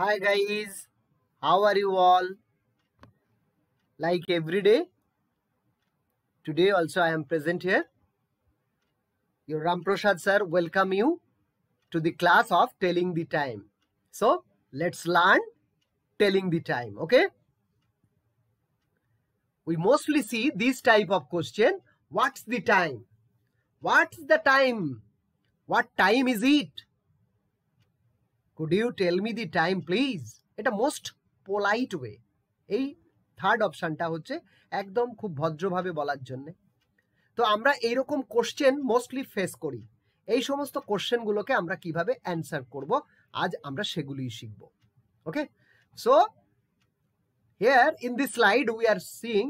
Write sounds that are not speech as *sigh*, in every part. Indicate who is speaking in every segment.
Speaker 1: hi guys how are you all like every day today also i am present here your ramprasad sir welcome you to the class of telling the time so let's learn telling the time okay we mostly see this type of question what's the time what's the time what time is it could you tell me the time please এটা most polite way এই third অপশানটা হচ্ছে একদম খুব ভদ্রভাবে বলার জন্যে তো আমরা এইরকম কোশ্চেন মোস্টলি ফেস করি এই সমস্ত কোশ্চেনগুলোকে আমরা কিভাবে অ্যান্সার করব আজ আমরা সেগুলিই শিখব okay so here in this slide we are seeing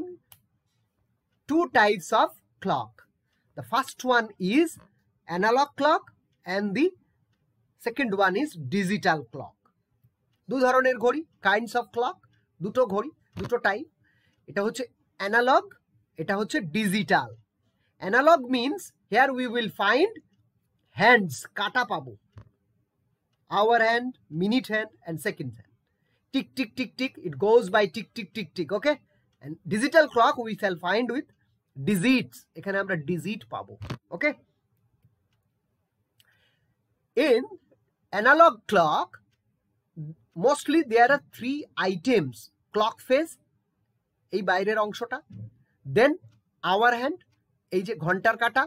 Speaker 1: two types of clock the first one is analog clock and the second one is digital clock দু ধরনের ঘড়ি কাইন্ডস অফ ক্লক দুটো ঘড়ি দুটো টাইম এটা হচ্ছে অ্যানালগ এটা হচ্ছে digital analog means here we will find hands কাটা পাবো hour hand minute hand and second hand tick tick tick tick it goes by tick tick tick tick okay and digital clock we shall find with digit এখানে আমরা digit পাবো ওকে in analog clock, mostly there are three items. Clock phase, এই বাইরের অংশটা, then hour hand, এই যে ঘন্টার কাটা,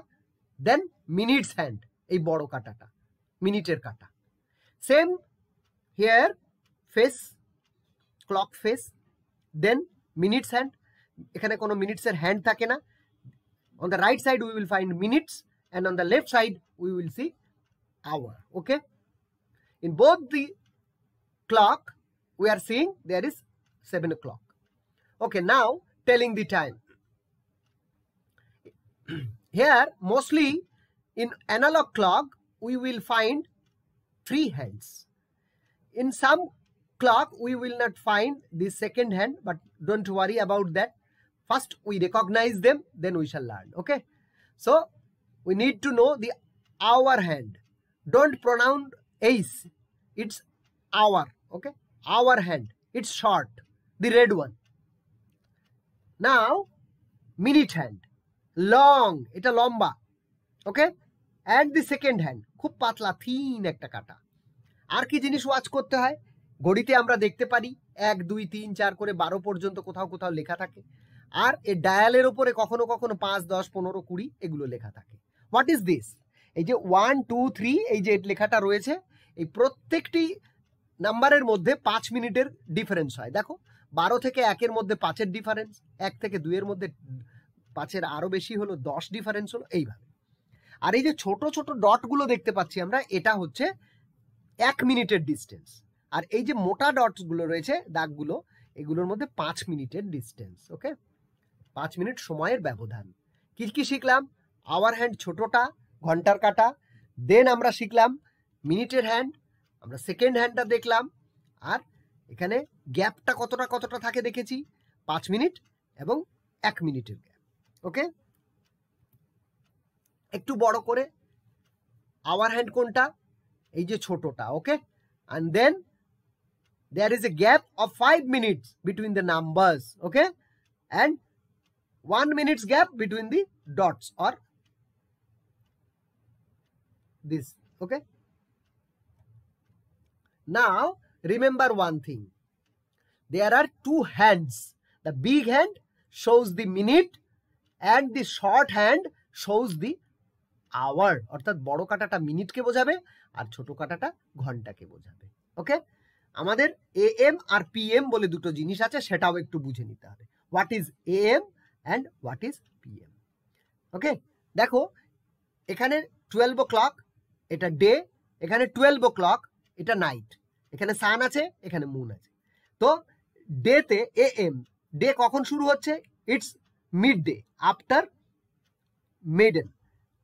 Speaker 1: then minutes hand, এই বড় কাটাটা, মিনিটের কাটা. Same here, face, clock face, then minutes hand, এখানে কোনো মিনিটসের হ্যান্ড থাকে না on the right side we will find minutes and on the left side we will see hour okay In both the clock, we are seeing there is 7 o'clock. Okay, now telling the time. *clears throat* Here, mostly in analog clock, we will find three hands. In some clock, we will not find the second hand, but don't worry about that. First, we recognize them, then we shall learn. Okay. So, we need to know the hour hand. Don't pronounce ace It's our, okay? Our hand. It's short, the red one. Now, minute hand. Long, এটা লম্বা, okay? And the second hand. খুব পাতলা, thin একটা কাটা। আর কি জিনিস watch করতে হয় ঘড়িতে আমরা দেখতে পারি এক দুই তিন চার করে বারো পর্যন্ত কোথাও কোথাও লেখা থাকে আর এ ডায়ালের ওপরে কখনো কখনো পাঁচ দশ পনেরো কুড়ি এগুলো লেখা থাকে হোয়াট ইজ দিস এই যে ওয়ান টু থ্রি এই যে লেখাটা রয়েছে এই প্রত্যেকটি নাম্বারের মধ্যে পাঁচ মিনিটের ডিফারেন্স হয় দেখো বারো থেকে একের মধ্যে পাঁচের ডিফারেন্স এক থেকে দুইয়ের মধ্যে পাঁচের আরও বেশি হলো দশ ডিফারেন্স হলো এইভাবে আর এই যে ছোট ছোট ডটগুলো দেখতে পাচ্ছি আমরা এটা হচ্ছে এক মিনিটের ডিস্টেন্স আর এই যে মোটা ডটগুলো রয়েছে দাগগুলো এগুলোর মধ্যে পাঁচ মিনিটের ডিস্টেন্স ওকে পাঁচ মিনিট সময়ের ব্যবধান কী কী শিখলাম আওয়ার হ্যান্ড ছোটটা ঘন্টার কাটা দেন আমরা শিখলাম মিনিটের হ্যান্ড আমরা সেকেন্ড হ্যান্ডটা দেখলাম আর এখানে গ্যাপটা কতটা কতটা থাকে দেখেছি পাঁচ মিনিট এবং এক মিনিটের গ্যাপ ওকে একটু বড় করে আওয়ার হ্যান্ড কোনটা এই যে ছোটটা okay and then there is a gap of five minutes between the number okay and one minutes gap between the dots or this okay Now, remember one thing. There are two hands. The big hand shows the minute and the short hand shows the hour অর্থাৎ বড় কাটাটা মিনিটকে বোঝাবে আর ছোট কাটাটা ঘন্টাকে বোঝাবে okay আমাদের A M আর পি এম বলে দুটো জিনিস আছে সেটাও একটু বুঝে নিতে হবে what is A M and what is P M okay দেখো এখানে টুয়েলভ ও ক্লক এটা ডে এখানে টুয়েলভ ও ক্লক এটা নাইট এখানে সান আছে এখানে মুন আছে তো ডেতে এ এম ডে কখন শুরু হচ্ছে it's mid day after meridiem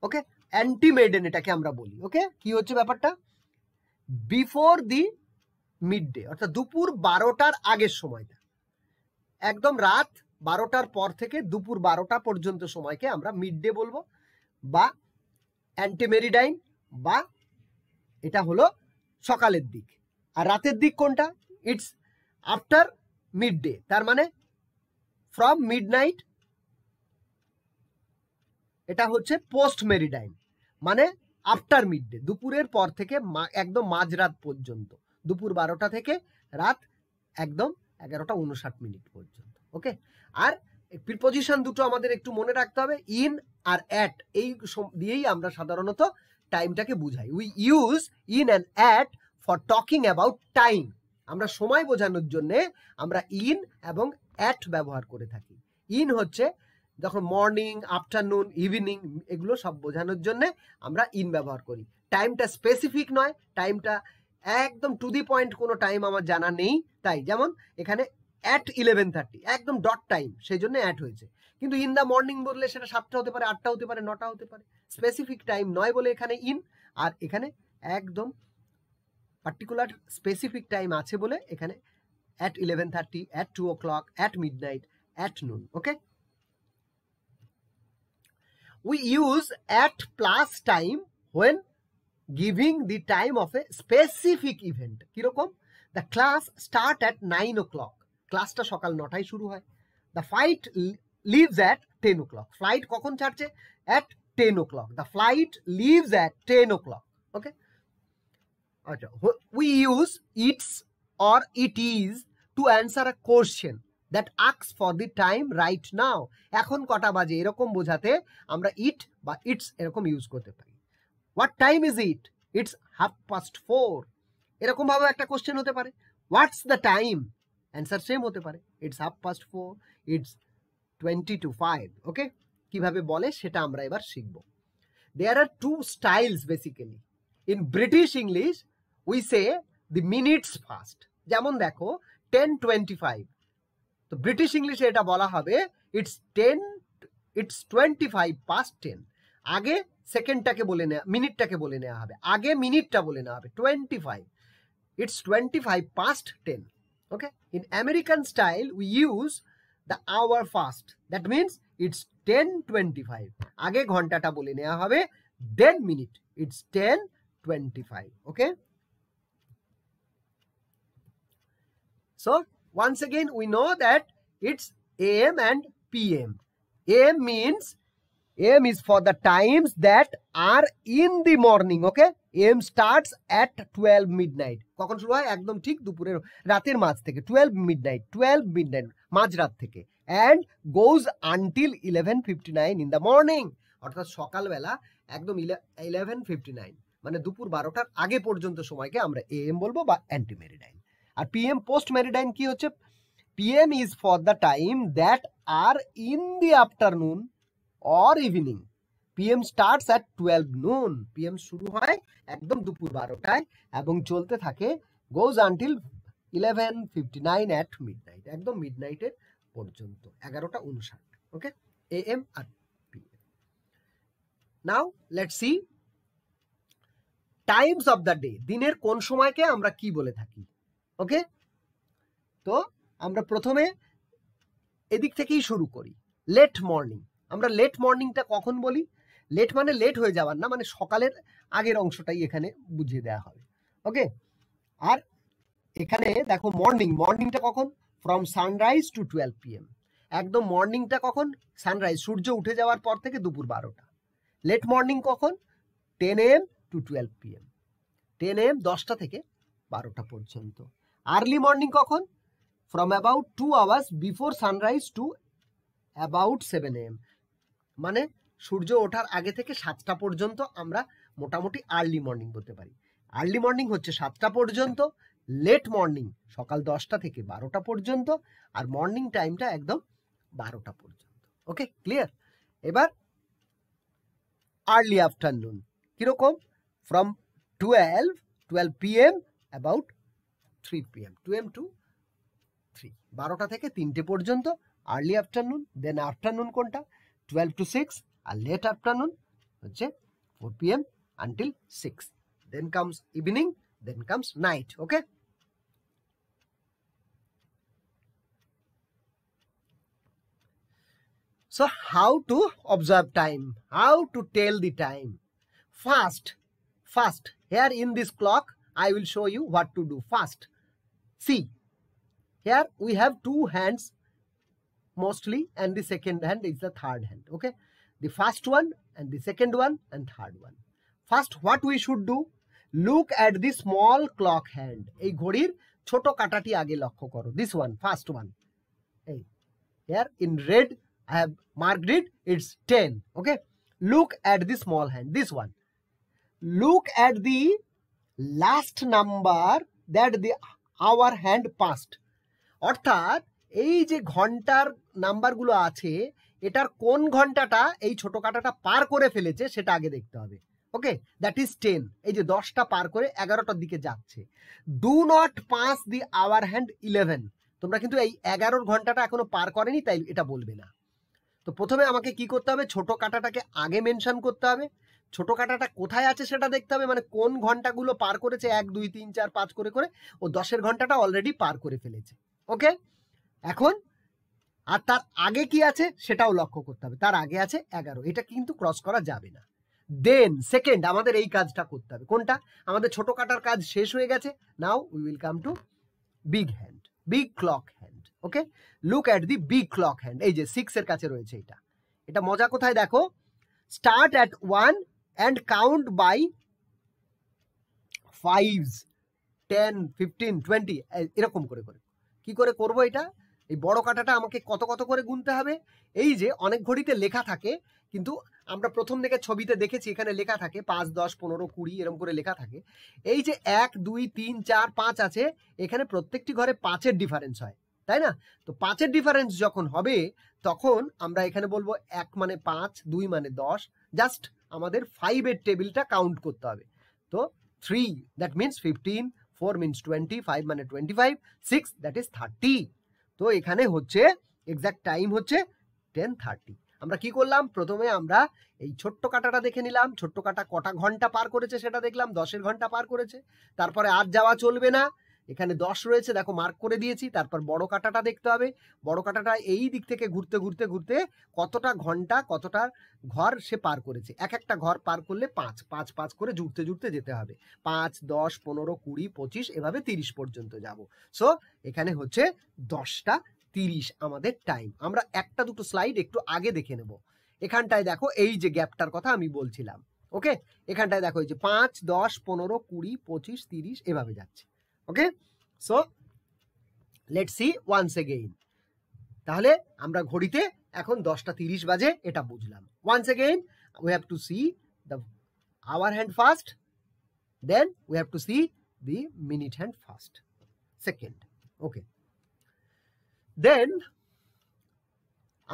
Speaker 1: okay ante meridiem এটাকে আমরা বলি ওকে কি হচ্ছে ব্যাপারটা বিফোর দি মিড ডে অর্থাৎ দুপুর বারোটার আগের সময়টা একদম রাত বারোটার পর থেকে দুপুর বারোটা পর্যন্ত সময়কে আমরা মিড ডে বলবো বা অ্যান্টিমেরিডাইন বা এটা হলো সকালের দিক আর রাতের দিক কোনটা ইটস আফটার মিড ডে তার মানে ফ্রম মিড নাইট এটা হচ্ছে পোস্ট মেরিটাইম মানে আফটার মিড ডে দুপুরের পর থেকে একদম মাঝরাত পর্যন্ত দুপুর বারোটা থেকে রাত একদম এগারোটা উনষাট মিনিট পর্যন্ত ওকে আর প্রিপোজিশন দুটো আমাদের একটু মনে রাখতে হবে ইন আর অ্যাট এই দিয়েই আমরা সাধারণত টাইমটাকে বোঝাই we use in and at for talking about time আমরা সময় বোঝানোর জন্যে আমরা ইন এবং অ্যাট ব্যবহার করে থাকি ইন হচ্ছে যখন মর্নিং আফটারনুন ইভিনিং এগুলো সব বোঝানোর জন্যে আমরা ইন ব্যবহার করি টাইমটা স্পেসিফিক নয় টাইমটা একদম টু দি পয়েন্ট কোনো টাইম আমার জানা নেই তাই যেমন এখানে অ্যাট ইলেভেন থার্টি একদম ডট টাইম সেই জন্য অ্যাট হয়েছে কিন্তু ইন দ্য মর্নিং বললে সেটা সাতটা হতে পারে আটটা হতে পারে নটা হতে পারে স্পেসিফিক টাইম নয় বলে এখানে ইন আর এখানে একদম পার্টিকুলার স্পেসিফিক টাইম আছে বলে এখানে at eleven thirty at two o'clock at mid night at noon okay we use at plus time when giving the time of a specific event কিরকম the class start at nine o'clock ক্লাসটা সকাল নটায় শুরু হয় the flight leaves at ten o'clock flight কখন ছাড়ছে at ten o'clock the flight leaves at ten o'clock okay আচ্ছা we use it's or it is to answer a question that asks for the time right now এখন কটা বাজে এরকম বোঝাতে আমরা ইট বা ইটস এরকম ইউজ করতে পারি what time is it it's half past four এরকমভাবে একটা কোশ্চেন হতে পারে what's the time answer same হতে পারে it's half past four it's twenty to five okay কিভাবে বলে সেটা আমরা এবার শিখবো there are two styles basically in British English we say the minutes first যেমন দেখো টেন টোয়েন্টি ফাইভ তো ব্রিটিশ ইংলিশে এটা বলা হবে it's ten it's twenty five past ten আগে সেকেন্ডটাকে বলে নেওয়া মিনিটটাকে বলে নেওয়া হবে আগে মিনিটটা বলে নেওয়া হবে twenty five it's twenty five past ten okay in American style we use the hour first that means it's ten twenty five আগে ঘন্টাটা বলে নেওয়া হবে দেড় minute it's ten twenty five okay so once again we know that it's AM and P M AM means AM is for the times that are in the morning okay AM starts at twelve midnight কখন শুরু হয় একদম ঠিক দুপুরের রাতের মাছ থেকে twelve midnight twelve midnight মাঝরাত থেকে and goes until eleven fifty nine in the morning অর্থাৎ সকালবেলা একদম ইলেভেন ফিফটি নাইন মানে দুপুর বারোটার আগে পর্যন্ত সময়কে আমরা এ এম বলবো বা অ্যান্টি মেরিডাইন আর পিএম পোস্ট মেরিডাইন কি হচ্ছে PM is for the time that are in the afternoon or evening PM starts at twelve noon PM শুরু হয় একদম দুপুর বারোটায় এবং চলতে থাকে goes until eleven fifty nine at mid midnight একদম মিড নাইটের পর্যন্ত এগারোটা উনষাট ওকে এ এম আর P now let see times of the day দিনের কোন সময়কে আমরা কি বলে থাকি ওকে তো আমরা প্রথমে এদিক থেকেই শুরু করি লেট মর্নিং আমরা লেট মর্নিংটা কখন বলি লেট মানে লেট হয়ে যাওয়ার না মানে সকালের আগের অংশটাই এখানে বুঝিয়ে দেওয়া হবে ওকে আর এখানে দেখো মর্নিং মর্নিংটা কখন from sunrise to twelve P M একদম মর্নিংটা কখন সানরাইজ সূর্য উঠে যাওয়ার পর থেকে দুপুর বারোটা লেট মর্নিং কখন ten AM to twelve P M ten AM দশটা থেকে বারোটা পর্যন্ত আর্লি মর্নিং কখন from about two hours before sunrise to about seven AM মানে সূর্য ওঠার আগে থেকে সাতটা পর্যন্ত আমরা মোটামুটি আর্লি মর্নিং বলতে পারি আর্লি মর্নিং হচ্ছে সাতটা পর্যন্ত লেট মর্নিং সকাল দশটা থেকে বারোটা পর্যন্ত আর মর্নিং টাইমটা একদম বারোটা পর্যন্ত ওকে ক্লিয়ার এবার আর্লি আফটারনুন কীরকম from twelve twelve PM about three PM to AM to three বারোটা থেকে তিনটে পর্যন্ত আর্লি আফটারনুন দেন আফটারনুন কোনটা টুয়েলভ টু সিক্স আর লেট আফটারনুন হচ্ছে four PM until six then comes evening then comes night okay So how to observe time? How to tell the time? First, first, here in this clock, I will show you what to do first. See, here we have two hands mostly and the second hand is the third hand. Okay, the first one and the second one and third one. First, what we should do? Look at the small clock hand. A ঘড়ির choto katati আগে লক্ষ্য করো. This one, first one. Hey, here in red I have marked it. It's 10. Okay. Look at the small hand. This one. Look at the last number that the our hand passed. অর্থাৎ এই যে ঘন্টার নাম্বারগুলো আছে এটার কোন ঘন্টাটা এই ছোট কাটাটা পার করে ফেলেছে সেটা আগে দেখতে হবে ওকে দ্যাট ইজ টেন এই যে দশটা পার করে এগারোটার দিকে যাচ্ছে ডু নট পাঁচ দি আওয়ার হ্যান্ড ইলেভেন তোমরা কিন্তু এই এগারোর ঘন্টাটা এখনো পার করেনি তাই এটা বলবে না তো প্রথমে আমাকে কি করতে হবে ছোট কাটাটাকে আগে মেনশান করতে হবে ছোট কাটাটা কোথায় আছে সেটা দেখতে হবে মানে কোন ঘন্টাগুলো পার করেছে এক দুই তিন চার পাঁচ করে করে ও দশের ঘন্টাটা অলরেডি পার করে ফেলেছে ওকে এখন আর তার আগে কি আছে সেটাও লক্ষ্য করতে হবে তার আগে আছে এগারো এটা কিন্তু ক্রস করা যাবে না দেন সেকেন্ড আমাদের এই কাজটা করতে হবে কোনটা আমাদের ছোট কাটার কাজ শেষ হয়ে গেছে now we will come to big hand big clock hand okay look at the big clock hand এই যে সিক্সের কাছে রয়েছে এটা এটা মজা কোথায় দেখো start at one and count by fives ten fifteen twenty এরকম করে করে কি করে করব এটা এই বড় কাটাটা আমাকে কত কত করে গুনতে হবে এই যে অনেক ঘড়িতে লেখা থাকে কিন্তু আমরা প্রথম থেকে ছবিতে দেখেছি এখানে লেখা থাকে পাঁচ দশ পনেরো কুড়ি এরকম করে লেখা থাকে এই যে এক দুই তিন চার পাঁচ আছে এখানে প্রত্যেকটি ঘরে পাঁচের ডিফারেন্স হয় তাই না তো পাঁচের ডিফারেন্স যখন হবে তখন আমরা এখানে বলবো এক মানে পাঁচ দুই মানে দশ জাস্ট আমাদের ফাইভের টেবিলটা কাউন্ট করতে হবে তো three that means fifteen four means twenty five মানে twenty five six that is thirty তো এখানে হচ্ছে এক্স্যাক্ট টাইম হচ্ছে টেন থার্টি আমরা কি করলাম প্রথমে আমরা এই ছোট্ট কাটাটা দেখে নিলাম ছোট্ট কাটা কটা ঘন্টা পার করেছে সেটা দেখলাম দশের ঘন্টা পার করেছে তারপরে আর যাওয়া চলবে না এখানে দশ রয়েছে দেখো মার্ক করে দিয়েছি তারপর বড় কাটাটা দেখতে হবে বড় কাটাটা এই দিক থেকে ঘুরতে ঘুরতে ঘুরতে কতটা ঘন্টা কতটা ঘর সে পার করেছে এক একটা ঘর পার করলে পাঁচ পাঁচ পাঁচ করে জুড়তে জুড়তে যেতে হবে পাঁচ দশ পনেরো কুড়ি পঁচিশ এভাবে তিরিশ পর্যন্ত যাব সো এখানে হচ্ছে দশটা তিরিশ আমাদের টাইম আমরা একটা দুটো স্লাইড একটু আগে দেখে নেব এখানটায় দেখো এই যে গ্যাপটার কথা আমি বলছিলাম ওকে এখানটায় দেখো এই যে পাঁচ দশ পনেরো কুড়ি পঁচিশ তিরিশ এভাবে যাচ্ছে okay so let see once again তাহলে আমরা ঘড়িতে এখন দশটা তিরিশ বাজে এটা বুঝলাম once again we have to see the hour hand first then we have to see the minute hand first second okay then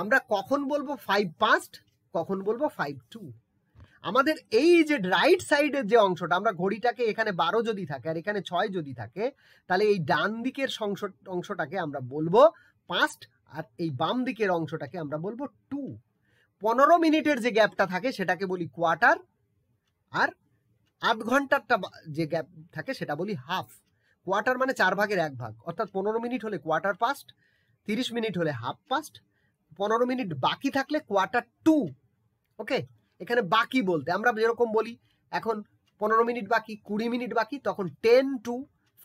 Speaker 1: আমরা কখন বলবো ফাইভ পাস্ট কখন বলবো ফাইভ টু আমাদের এই যে রাইট সাইডের যে অংশটা আমরা ঘড়িটাকে এখানে বারো যদি থাকে আর এখানে ছয় যদি থাকে তাহলে এই ডান দিকের অংশটাকে আমরা বলবো পাস্ট আর এই বাম দিকের অংশটাকে আমরা বলবো টু পনেরো মিনিটের যে গ্যাপটা থাকে সেটাকে বলি কোয়ার্টার আর আধ ঘন্টারটা যে গ্যাপ থাকে সেটা বলি হাফ কোয়ার্টার মানে চার ভাগের এক ভাগ অর্থাৎ পনেরো মিনিট হলে কোয়ার্টার পাস্ট তিরিশ মিনিট হলে হাফ পাস্ট পনেরো মিনিট বাকি থাকলে কোয়ার্টার টু ওকে এখানে বাকি বলতে আমরা যেরকম বলি এখন পনেরো মিনিট বাকি কুড়ি মিনিট বাকি তখন টেন টু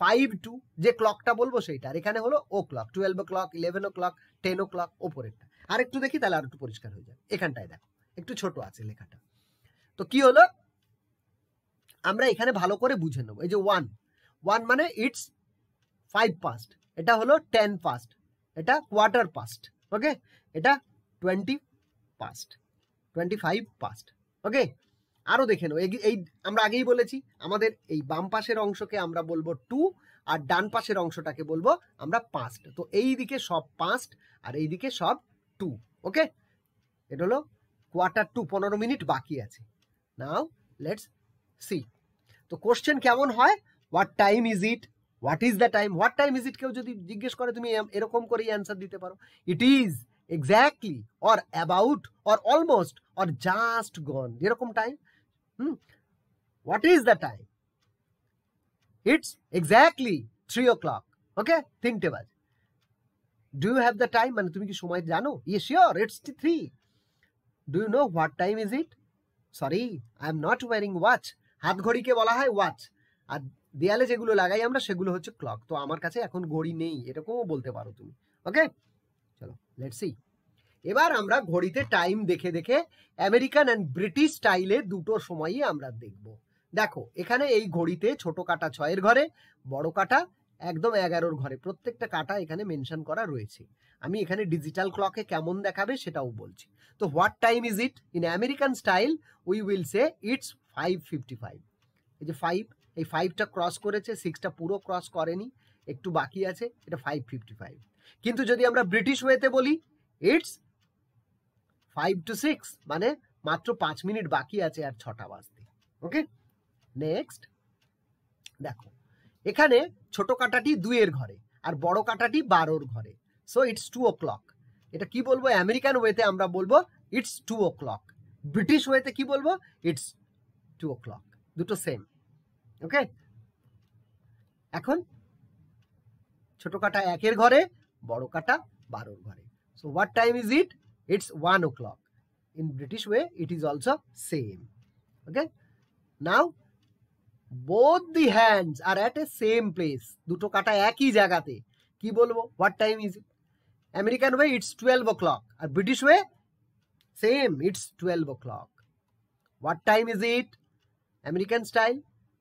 Speaker 1: ফাইভ টু যে ক্লকটা বলবো সেইটা আর এখানে হলো o'clock twelve o'clock eleven o'clock ten o'clock ওপরেরটা আর একটু দেখি তাহলে আর একটু পরিষ্কার হয়ে যাবে এখানটায় দেখো একটু ছোট আছে লেখাটা তো কি হলো আমরা এখানে ভালো করে বুঝে নেবো এই যে ওয়ান ওয়ান মানে ইটস ফাইভ পাস্ট এটা হলো টেন পাস্ট এটা কোয়ার্টার পাস্ট ওকে এটা twenty past twenty five past okay আরও দেখে নেব এই আমরা আগেই বলেছি আমাদের এই বাম পাশের অংশকে আমরা বলবো টু আর ডান পাশের অংশটাকে বলবো আমরা পাস্ট তো এই দিকে সব পাস্ট আর এই দিকে সব টু ওকে এটা হলো কোয়ার্টার টু পনেরো মিনিট বাকি আছে নাও লেটস সি তো কোশ্চেন কেমন হয় what time is it what is the time what time is it কেউ যদি জিজ্ঞেস করে তুমি এরকম করেই অ্যান্সার দিতে পারো it is exactly or about or almost or just gone এরকম time hmm what is the time it's exactly three o'clock okay তিনটে বাজে do you have the time মানে তুমি কি সময় জানো yeah sure it's three do you know what time is it sorry I am not wearing watch হাত ঘড়িকে বলা হয় ওয়াচ আর দেয়ালে যেগুলো লাগাই আমরা সেগুলো হচ্ছে ক্লক তো আমার কাছে এখন ঘড়ি নেই এরকমও বলতে পারো তুমি ওকে চলো লেট সি এবার আমরা ঘড়িতে টাইম দেখে দেখে আমেরিকান অ্যান্ড ব্রিটিশ স্টাইলে দুটো সময়ই আমরা দেখব দেখো এখানে এই ঘড়িতে ছোট কাটা ছয়ের ঘরে বড় কাটা একদম এগারোর ঘরে প্রত্যেকটা কাটা এখানে মেনশন করা রয়েছে আমি এখানে ডিজিটাল ক্লকে কেমন দেখাবে সেটাও বলছি তো what time is it in American style we will say it's five fifty five এই যে ফাইভ এই ফাইভটা ক্রস করেছে সিক্সটা পুরো ক্রস করেনি একটু বাকি আছে এটা ফাইভ ফিফটি ফাইভ কিন্তু যদি আমরা ব্রিটিশ ওয়েতে বলি ইটস ফাইভ টু সিক্স মানে মাত্র পাঁচ মিনিট বাকি আছে আর ছটা বাজতে ওকে নেক্সট দেখো এখানে ছোট কাটাটি দুইয়ের ঘরে আর বড় কাটাটি বারোর ঘরে so it's two o'clock এটা কি বলবো আমেরিকান ওয়েতে আমরা বলবো it's two o'clock British ওয়েতে কি বলবো ইটস টু ও ক্লক দুটো সেম ওকে এখন ছোট কাটা একের ঘরে বড় কাটা বারোর ঘরে so what time is it it's one o'clock in British way it is also same okay now both the hands are at a same place দুটো কাটা একই জায়গাতে কি বলবো what time is it American way it's twelve o'clock আর British way same it's twelve o'clock what time is it American style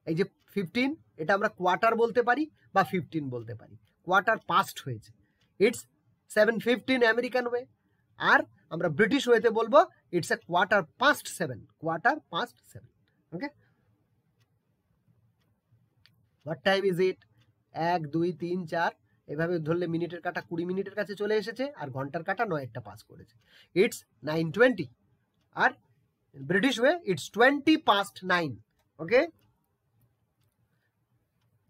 Speaker 1: এই যে fifteen এটা আমরা কোয়ার্টার বলতে পারি বা ফিফটিন বলতে পারি কোয়ার্টার পাস্ট হয়েছে it's seven fifteen American way আর আমরা ব্রিটিশ ওয়েতে বলবো it's a quarter past seven quarter past seven okay what time is it এক দুই তিন চার এভাবে ধরলে মিনিটের কাটা কুড়ি মিনিটের কাছে চলে এসেছে আর ঘন্টার কাটা একটা পাস করেছে ইটস নাইন টোয়েন্টি আর British way it's twenty past nine okay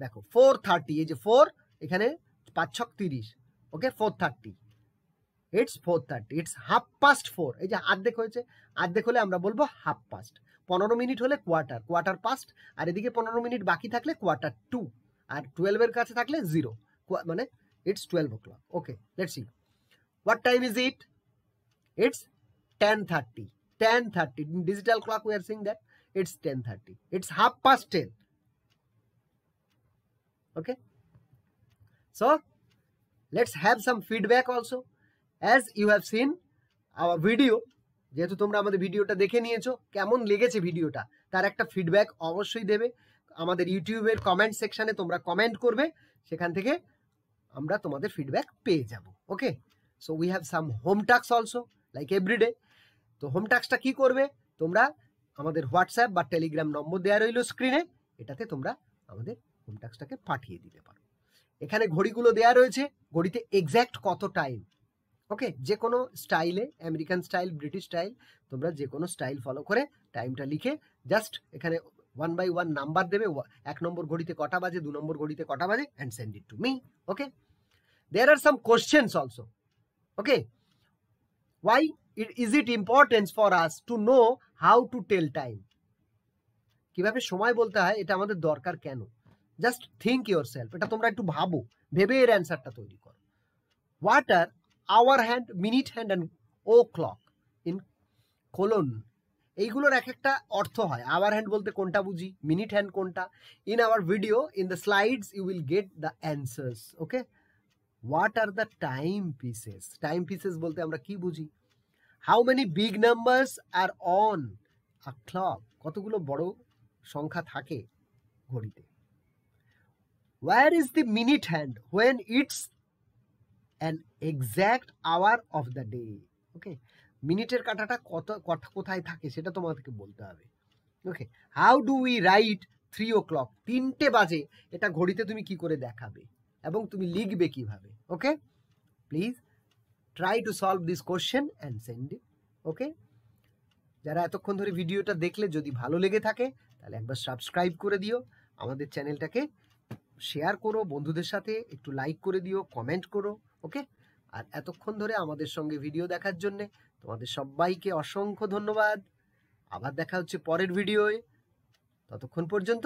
Speaker 1: দেখো ফোর থার্টি এই যে ফোর এখানে পাঁচ ছক তিরিশ okay four thirty it's four thirty it's half past four এই যে আর্ধেক হয়েছে আর্ধেক হলে আমরা বলবো হাফ পাস্ট পনেরো মিনিট হলে কোয়ার্টার কোয়ার্টার পাস্ট আর এদিকে পনেরো মিনিট বাকি থাকলে কোয়ার্টার টু আর টুয়েলভের কাছে থাকলে জিরো মানে it's twelve o'clock okay let's see what time is it it's ten thirty ten thirty digital clock we are saying that it's ten thirty it's half past ten okay so let's have some feedback also as you have seen our video যেহেতু তোমরা আমাদের ভিডিওটা দেখে নিয়েছো কেমন লেগেছে ভিডিওটা তার একটা ফিডব্যাক অবশ্যই দেবে আমাদের ইউটিউবের কমেন্ট সেকশানে তোমরা কমেন্ট করবে সেখান থেকে আমরা তোমাদের ফিডব্যাক পেয়ে যাব okay so we have some home tasks also like everyday তো হোম টাক্সটা কী করবে তোমরা আমাদের হোয়াটসঅ্যাপ বা টেলিগ্রাম নম্বর দেওয়া রইল স্ক্রিনে এটাতে তোমরা আমাদের হোম টাক্সটাকে পাঠিয়ে দিতে পারো এখানে ঘড়িগুলো দেয়া রয়েছে ঘড়িতে এক্স্যাক্ট কত টাইম ওকে যে কোনো স্টাইলে আমেরিকান স্টাইল ব্রিটিশ স্টাইল তোমরা যে কোনো স্টাইল ফলো করে টাইমটা লিখে জাস্ট এখানে ওয়ান বাই ওয়ান নাম্বার দেবে এক নম্বর ঘড়িতে কটা বাজে দু নম্বর ঘড়িতে কটা বাজে and send it to me okay there are some questions also okay why it is it importance for us to know how to tell time কিভাবে সময় বলতে হয় এটা আমাদের দরকার কেন জাস্ট থিঙ্ক ইউর সেলফ এটা তোমরা একটু ভাবো ভেবে এর অ্যান্সারটা তৈরি করো what are hour hand minute hand and o'clock in colon এইগুলোর এক একটা অর্থ হয় আওয়ার হ্যান্ড বলতে কোনটা বুঝি মিনিট হ্যান্ড কোনটা in our video in the slides you will get the answers okay what are the time pieces time pieces বলতে আমরা কি বুঝি how many big numbers are on a clock কতগুলো বড় সংখ্যা থাকে ঘড়িতে Where is the minute hand when it's an exact hour of the day? ওকে মিনিটের কাটাটা কত কোথায় থাকে সেটা তোমাদেরকে বলতে হবে okay how do we write three o'clock তিনটে বাজে এটা ঘড়িতে তুমি কি করে দেখাবে এবং তুমি লিখবে কিভাবে okay please try to solve this question and send it okay যারা এতক্ষণ ধরে ভিডিওটা দেখলে যদি ভালো লেগে থাকে তাহলে একবার সাবস্ক্রাইব করে দিও আমাদের চ্যানেলটাকে শেয়ার করো বন্ধুদের সাথে একটু লাইক করে দিও কমেন্ট করো ওকে আর এতক্ষণ ধরে আমাদের সঙ্গে ভিডিও দেখার জন্যে তোমাদের সবাইকে অসংখ্য ধন্যবাদ আবার দেখা হচ্ছে পরের ভিডিওয় ততক্ষণ পর্যন্ত